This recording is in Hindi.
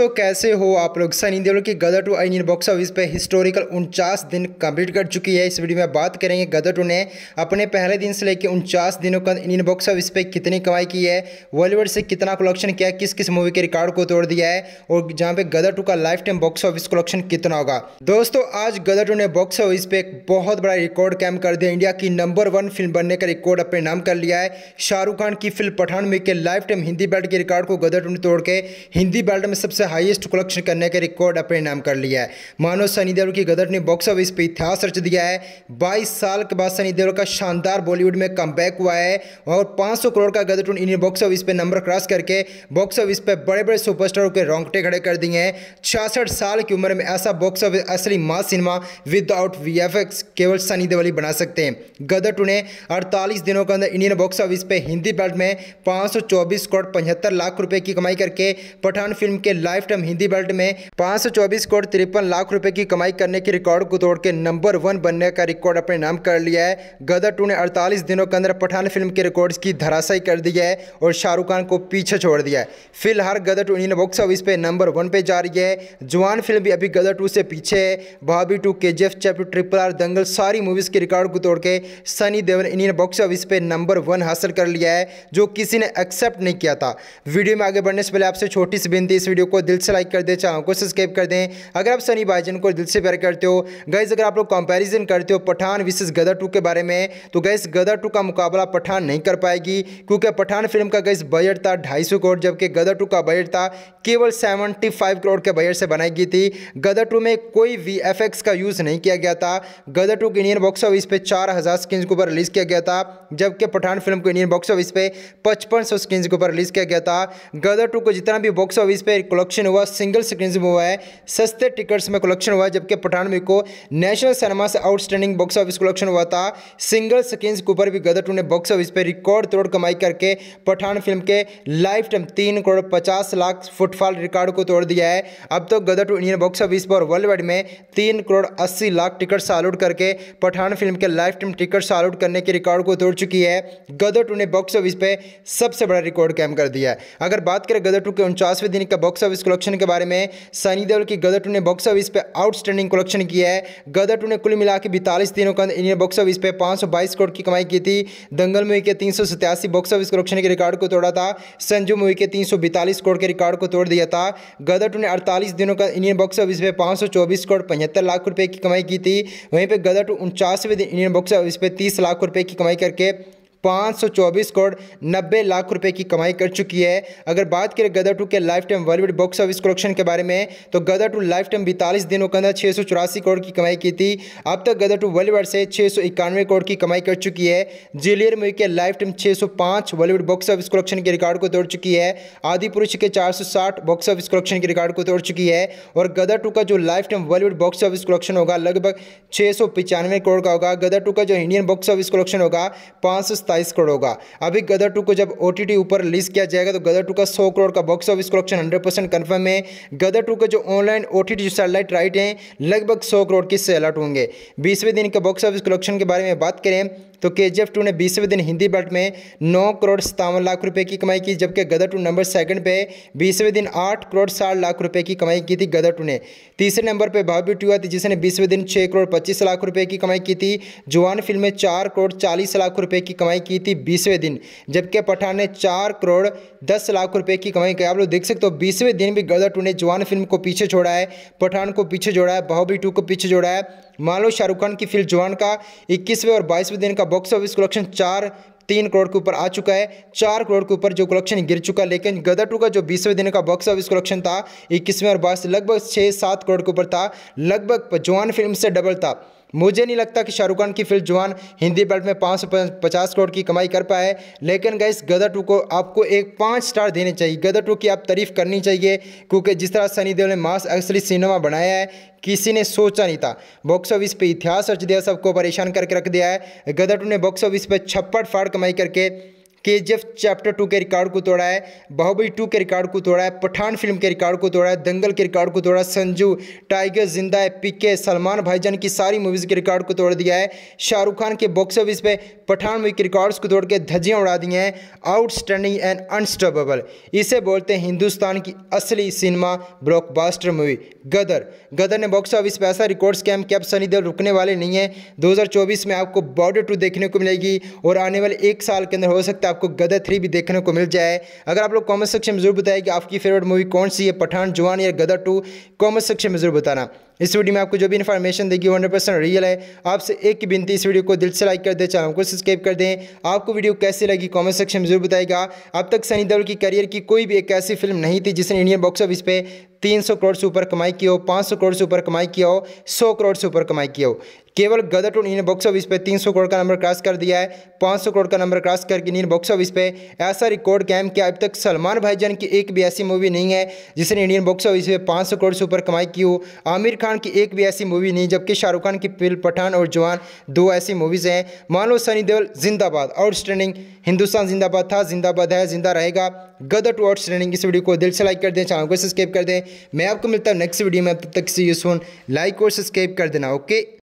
तो कैसे हो आप लोग सनी देओल की Gadar two Indian box office पे हिस्टोरिकल उनचास दिन कंप्लीट कर चुकी है इस वीडियो में बात करेंगे गदर टू ने अपने पहले दिन से लेकर उनचास दिनों का इंडियन बॉक्स ऑफिस पे कितनी कमाई की है बॉलीवुड से कितना कलेक्शन किया किस किस मूवी के रिकॉर्ड को तोड़ दिया है और जहाँ पे गदर टू का lifetime box office collection कितना होगा दोस्तों आज गदर टू ने बॉक्स ऑफिस पे एक बहुत बड़ा रिकॉर्ड कैम कर दिया इंडिया की नंबर वन फिल्म बनने का रिकॉर्ड अपने नाम कर लिया है शाहरुख खान की फिल्म पठान में लाइफ टाइम हिंदी बेल्ट के रिकॉर्ड को गदर टू ने तोड़ के हिंदी बेल्ट में सबसे हाईएस्ट कलेक्शन करने का रिकॉर्ड अपने नाम कर लिया है मानो सनी देओल की गदर ने बॉक्स ऑफिस पर इतिहास रच दिया है बाईस साल के बाद सनी देओल का शानदार बॉलीवुड में कम हुआ है और पाँच करोड़ का गदर टून इन्हें बॉक्स ऑफिस पर नंबर क्रॉस करके बॉक्स ऑफिस पर बड़े बड़े सुपरस्टारों के रोंगटे खड़े कर दिए हैं छियासठ साल की उम्र में ऐसा बॉक्स ऑफिस असली मास सिनेमा विदाउट वी केवल सनी देवल ही बना सकते हैं गदर टू ने अड़तालीस दिनों के अंदर इंडियन बॉक्स ऑफिस पे हिंदी बेल्ट में पाँच करोड़ पचहत्तर लाख रुपए की कमाई करके पठान फिल्म के live lifetime Hindi belt में पाँच करोड़ तिरपन लाख रुपए की कमाई करने के रिकॉर्ड को तोड़ के नंबर वन बनने का रिकॉर्ड अपने नाम कर लिया है गदर टू ने अड़तालीस दिनों के अंदर पठान फिल्म के रिकॉर्ड्स की धराशाई कर दी है और शाहरुख खान को पीछे छोड़ दिया है फिलहाल Gadar two Indian box office पे नंबर वन पे जा रही है जवान फिल्म भी अभी गदर टू से पीछे है भाभी टू के जेफ चैप्टर ट्रिपल आर दंगल सारी मूवीज़ के रिकॉर्ड को तोड़ के Sunny Deol Indian box office पे नंबर वन हासिल कर लिया है जो किसी ने एक्सेप्ट नहीं किया था वीडियो में आगे बढ़ने से पहले आपसे छोटी सी विनती इस वीडियो को दिल से लाइक कर दें चैनल को सब्सक्राइब कर दें अगर आप सनी भाईजन को दिल से प्यार करते हो गैस अगर आप लोग कंपेरिजन करते हो पठान विशेष गदर टू के बारे में तो गैस गदर टू का मुकाबला पठान नहीं कर पाएगी क्योंकि पठान फिल्म का गैस बजट था ढाई करोड़ जबकि गदर टू का बजट था केवल सेवेंटी करोड़ के बजट से बनाई गई थी गदर टू में कोई वी का यूज़ नहीं किया गया था गदर टू के इंडियन बॉक्स ऑफिस पे चार हज़ार स्क्रीन के ऊपर रिलीज़ किया गया था जबकि पठान फिल्म को इंडियन बॉक्स ऑफिस पे पचपन सौ स्क्रीन के ऊपर रिलीज़ किया गया था गदर टू को जितना भी बॉक्स ऑफिस पे कलेक्शन कलेक्शन हुआ सिंगल स्क्रीन से हुआ है सस्ते टिकट्स में कलेक्शन हुआ जबकि पठान को नेशनल सिनेमा से आउटस्टैंडिंग बॉक्स ऑफिस कलेक्शन हुआ था सिंगल स्क्रीन के ऊपर भी गदर टू ने बॉक्स ऑफिस पर रिकॉर्ड तोड़ कमाई करके पठान फिल्म के लाइफ टाइम तीन करोड़ पचास लाख फुटफॉल रिकॉर्ड को तोड़ दिया है अब तो Gadar two Indian box office पर वर्ल्ड वाइड में तीन करोड़ अस्सी लाख टिकट सालूट करके पठान फिल्म के लाइफ टाइम टिकट सालूट करने के रिकॉर्ड को तोड़ चुकी है गदर टू ने बॉक्स ऑफिस पर सबसे बड़ा रिकॉर्ड कैम कर दिया है अगर बात करें गदर टू के उनचासवें दिन का बॉक्स ऑफिस कलेक्शन के बारे में सनी देओल की गदर टू ने बॉक्स ऑफिस पे आउटस्टैंडिंग कलेक्शन किया है गदर टू ने कुल मिला के बितालीस दिनों का इंडियन बॉक्स ऑफिस पे 522 करोड़ की कमाई की थी दंगल मूवी के तीन बॉक्स ऑफिस कलेक्शन के रिकॉर्ड को तोड़ा था संजू मूवी के तीन करोड़ के रिकॉर्ड को तोड़ दिया था गदर टू ने अड़तालीस दिनों का इंडियन बॉक्स ऑफिस पे पाँच करोड़ पचहत्तर लाख रुपये की कमाई की थी वहीं पर गदर टू उनचासवें दिन इंडियन बॉक्स ऑफिस पे तीस लाख रुपये की कमाई करके पाँच सौ चौबीस करोड़ नब्बे लाख रुपए की कमाई कर चुकी है अगर बात करें गदर टू के lifetime world box office collection के बारे में तो गदर टू लाइफ टाइम बैतालीस दिनों के अंदर छः सौ चौरासी करोड़ की कमाई की थी अब तक गदर टू वर्ल्ड से छः सौ करोड़ की कमाई कर चुकी है जिलियर मूवी के लाइफ टाइम छः सौ बॉक्स ऑफिस कलेक्शन के रिकॉर्ड को तोड़ चुकी है आदि पुरुष के चार सौ साठ बॉक्स ऑफिस कलेक्शन के रिकॉर्ड को तोड़ चुकी है और गदर टू का जो lifetime world box office collection होगा लगभग छः सौ पचानवे करोड़ का होगा गदर टू का जो इंडियन बॉक्स ऑफिस कलेक्शन होगा पाँच सौ सत्ताईस करोड़ होगा अभी गदर टू को जब ओ ऊपर रिलीज किया जाएगा तो गदर टू का सौ करोड़ का box office collection hundred percent confirm है गदर टू का जो online O T T satellite right हैं लगभग सौ करोड़ की सेलट होंगे बीसवें दिन के बॉक्स ऑफिस कलेक्शन के बारे में बात करें तो के जी एफ टू ने बीसवें दिन हिंदी बेल्ट में नौ करोड़ सतावन लाख रुपए की कमाई की जबकि गदर टू नंबर सेकंड पे बीसवें दिन आठ करोड़ साठ लाख रुपए की कमाई की थी गदर टू ने तीसरे नंबर पे भाभी टू आती जिसने बीसवें दिन छः करोड़ पच्चीस लाख रुपए की कमाई की थी जुआन फिल्म में चार करोड़ चालीस लाख रुपए की कमाई की थी बीसवें दिन जबकि पठान ने चार करोड़ दस लाख रुपए की कमाई की आप लोग देख सकते हो बीसवें दिन भी गदर टू ने जवान फिल्म को पीछे छोड़ा है पठान को पीछे जोड़ा है बाहुबली टू को पीछे जोड़ा है मान लो शाहरुख खान की फिल्म जवान का इक्कीसवें और बाईसवें दिन का बॉक्स ऑफिस कलेक्शन चार तीन करोड़ के ऊपर आ चुका है चार करोड़ के ऊपर जो कलेक्शन गिर चुका है लेकिन गदर टू का जो बीसवें दिन का बॉक्स ऑफिस कलेक्शन था इक्कीसवें और बाईस लगभग छः सात करोड़ के ऊपर था लगभग जवान फिल्म से डबल था मुझे नहीं लगता कि शाहरुख खान की फिल्म जवान हिंदी बेल्ट में पाँच सौ पचास करोड़ की कमाई कर पाए लेकिन गैस गदर टू को आपको एक पाँच स्टार देने चाहिए गदर टू की आप तारीफ करनी चाहिए क्योंकि जिस तरह सनी देओल ने मास एक्सली सिनेमा बनाया है किसी ने सोचा नहीं था बॉक्स ऑफिस पे इतिहास रच दिया सबको परेशान करके रख दिया है गदर टू ने बॉक्स ऑफिस पे छप्पड़ फाड़ कमाई करके के चैप्टर टू के रिकॉर्ड को तोड़ा है बाहुबली टू के रिकॉर्ड को तोड़ा है पठान फिल्म के रिकॉर्ड को तोड़ा है दंगल के रिकॉर्ड को तोड़ा संजू टाइगर जिंदा है पीके सलमान भाईजान की सारी मूवीज़ के रिकॉर्ड को तोड़ दिया है शाहरुख खान के बॉक्स ऑफिस पे पठान मूवी के रिकॉर्ड्स को तोड़ के धजियाँ उड़ा दी हैं आउटस्टैंडिंग एंड अनस्टॉपेबल इसे बोलते हैं हिंदुस्तान की असली cinema blockbuster movie Gadar Gadar ने बॉक्स ऑफिस पर ऐसा रिकॉर्ड्स कैम कैप देव रुकने वाले नहीं है दो में आपको बॉर्डर टू देखने को मिलेगी और आने वाले एक साल के अंदर हो सकता है आपको गदर थ्री भी देखने को मिल जाए अगर आप लोग कॉमेंट सेक्शन में जरूर बताएं कि आपकी फेवरेट मूवी कौन सी है पठान जवान या गदर टू कॉमेंट सेक्शन में जरूर बताना इस वीडियो में आपको जो भी इन्फॉर्मेशन देगी हंड्रेड परसेंट रियल है आपसे एक की बिनती इस वीडियो को दिल से लाइक कर दें चैनल को सब्सक्राइब कर दें आपको वीडियो कैसी लगी कमेंट सेक्शन में जरूर बताएगा अब तक सनी देवल की करियर की कोई भी एक ऐसी फिल्म नहीं थी जिसने इंडियन बॉक्स ऑफिस पे तीन सौ करोड़ से ऊपर कमाई किया हो पाँच सौ करोड़ से ऊपर कमाई किया हो सौ करोड़ से ऊपर कमाई किया हो केवल गदर टू बॉक्स ऑफिस पे 300 करोड़ का नंबर क्रॉस कर दिया है 500 करोड़ का नंबर क्रॉस करके इंडियन बॉक्स ऑफिस पे ऐसा रिकॉर्ड कैम किया अब तक सलमान भाईजान की एक भी ऐसी मूवी नहीं है जिसने इंडियन बॉक्स ऑफिस पे 500 करोड़ से ऊपर कमाई की हो आमिर खान की एक भी ऐसी मूवी नहीं जबकि शाहरुख खान की पिल पठान और जवान दो ऐसी मूवीज़ हैं मान लो सनी देवल जिंदाबाद आउटस्टैंडिंग हिंदुस्तान जिंदाबाद था जिंदाबाद है जिंदा रहेगा गदर टुवर्ड्स ट्रेनिंग इस वीडियो को दिल से लाइक कर दें चैनल को सब्सक्राइब कर दें मैं आपको मिलता हूँ नेक्स्ट वीडियो में तब तक से यूसफोन लाइक और सब्सक्राइब कर देना ओके